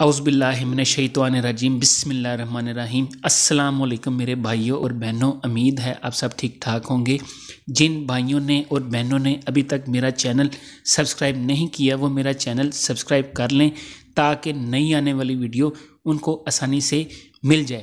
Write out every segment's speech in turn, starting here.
اعوذ باللہ من الشیطان الرجیم بسم اللہ الرحمن الرحیم السلام علیکم میرے بھائیوں اور بہنوں امید ہے آپ سب ٹھیک ٹھاک ہوں گے جن بھائیوں نے اور بہنوں نے ابھی تک میرا چینل سبسکرائب نہیں کیا وہ میرا چینل سبسکرائب کر لیں تاکہ نئی آنے والی ویڈیو ان کو آسانی سے مل جائے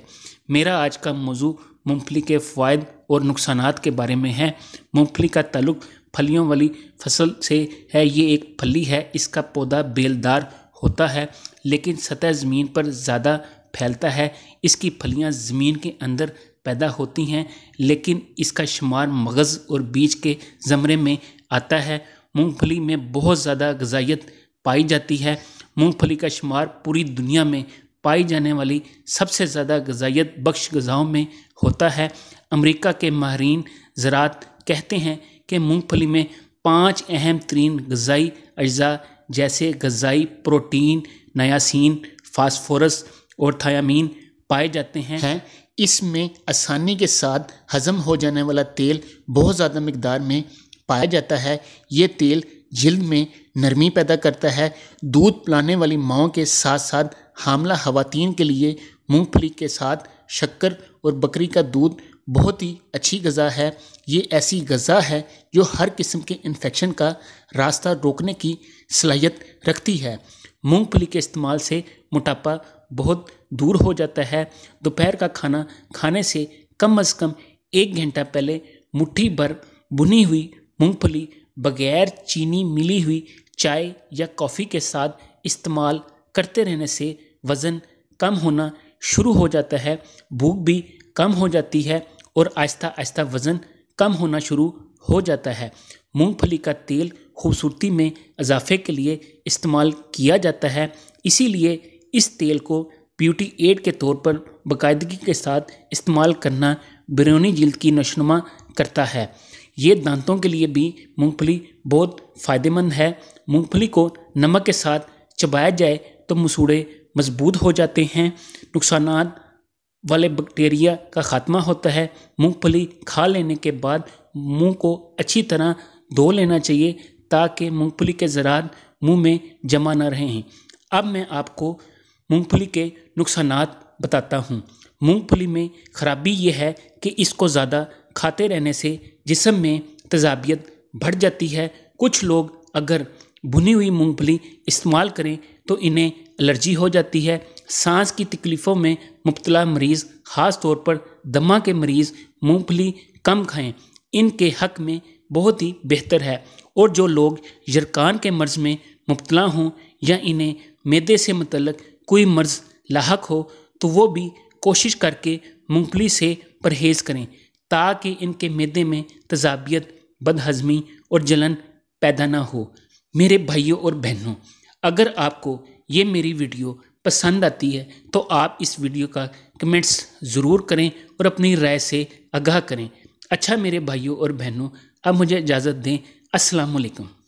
میرا آج کا موضوع مونگفلی کے فوائد اور نقصانات کے بارے میں ہے مونگفلی کا تعلق پھلیوں والی فصل سے ہے یہ ایک پھلی ہے اس کا پودا بیلدار ہوتا ہے لیکن سطح زمین پر زیادہ پھیلتا ہے اس کی پھلیاں زمین کے اندر پیدا ہوتی ہیں لیکن اس کا شمار مغز اور بیج کے زمرے میں آتا ہے مونگ پھلی میں بہت زیادہ غذائیت پائی جاتی ہے مونگ پھلی کا شمار پوری دنیا میں پائی جانے والی سب سے زیادہ غذائیت بخش غذاؤں میں ہوتا ہے امریکہ کے ماہرین زراعت کہتے ہیں کہ مونگ پھلی میں پانچ اہم ترین غذائی اجزاء جیسے غذائی پروٹین نیاسین فاسفورس اور تھیامین پائے جاتے ہیں اس میں آسانی کے ساتھ ہضم ہو جانے والا تیل بہت زیادہ مقدار میں پایا جاتا ہے یہ تیل جلد میں نرمی پیدا کرتا ہے دودھ پلانے والی ماؤں کے ساتھ ساتھ حاملہ خواتین کے لیے مونگ پھلی کے ساتھ شکر اور بکری کا دودھ بہت ہی اچھی غذا ہے یہ ایسی غذا ہے جو ہر قسم کے انفیکشن کا راستہ روکنے کی صلاحیت رکھتی ہے مونگ پھلی کے استعمال سے موٹاپا بہت دور ہو جاتا ہے دوپہر کا کھانا کھانے سے کم از کم ایک گھنٹہ پہلے مٹھی بھر بنی ہوئی مونگ پھلی بغیر چینی ملی ہوئی چائے یا کافی کے ساتھ استعمال کرتے رہنے سے وزن کم ہونا شروع ہو جاتا ہے بھوک بھی کم ہو جاتی ہے اور آہستہ آہستہ وزن کم ہونا شروع ہو جاتا ہے مونگ پھلی کا تیل خوبصورتی میں اضافے کے لیے استعمال کیا جاتا ہے اسی لیے اس تیل کو بیوٹی ایڈ کے طور پر باقاعدگی کے ساتھ استعمال کرنا بیرونی جلد کی نشنما کرتا ہے یہ دانتوں کے لیے بھی مونگ پھلی بہت فائدہ مند ہے مونگ پھلی کو نمک کے ساتھ چبایا جائے تو مسوڑے مضبوط ہو جاتے ہیں نقصانات والے بکٹیریا کا خاتمہ ہوتا ہے مونگ پھلی کھا لینے کے بعد منہ کو اچھی طرح دھو لینا چاہیے تاکہ مونگ پھلی کے زراعت منہ میں جمع نہ رہیں اب میں آپ کو مونگ پھلی کے نقصانات بتاتا ہوں مونگ پھلی میں خرابی یہ ہے کہ اس کو زیادہ کھاتے رہنے سے جسم میں تضابیت بڑھ جاتی ہے کچھ لوگ اگر بھنی ہوئی مونگ پھلی استعمال کریں تو انہیں الرجی ہو جاتی ہے سانس کی تکلیفوں میں مبتلا مریض خاص طور پر دمہ کے مریض مونگ پھلی کم کھائیں ان کے حق میں بہت ہی بہتر ہے اور جو لوگ جرکان کے مرض میں مبتلا ہوں یا انہیں میدے سے متعلق کوئی مرض لاحق ہو تو وہ بھی کوشش کر کے مونگ پھلی سے پرہیز کریں تاکہ ان کے میدے میں تضابیت بدہضمی اور جلن پیدا نہ ہو میرے بھائیوں اور بہنوں اگر آپ کو یہ میری ویڈیو پسند آتی ہے تو آپ اس ویڈیو کا کمنٹس ضرور کریں اور اپنی رائے سے آگاہ کریں اچھا میرے بھائیوں اور بہنوں اب مجھے اجازت دیں السلام علیکم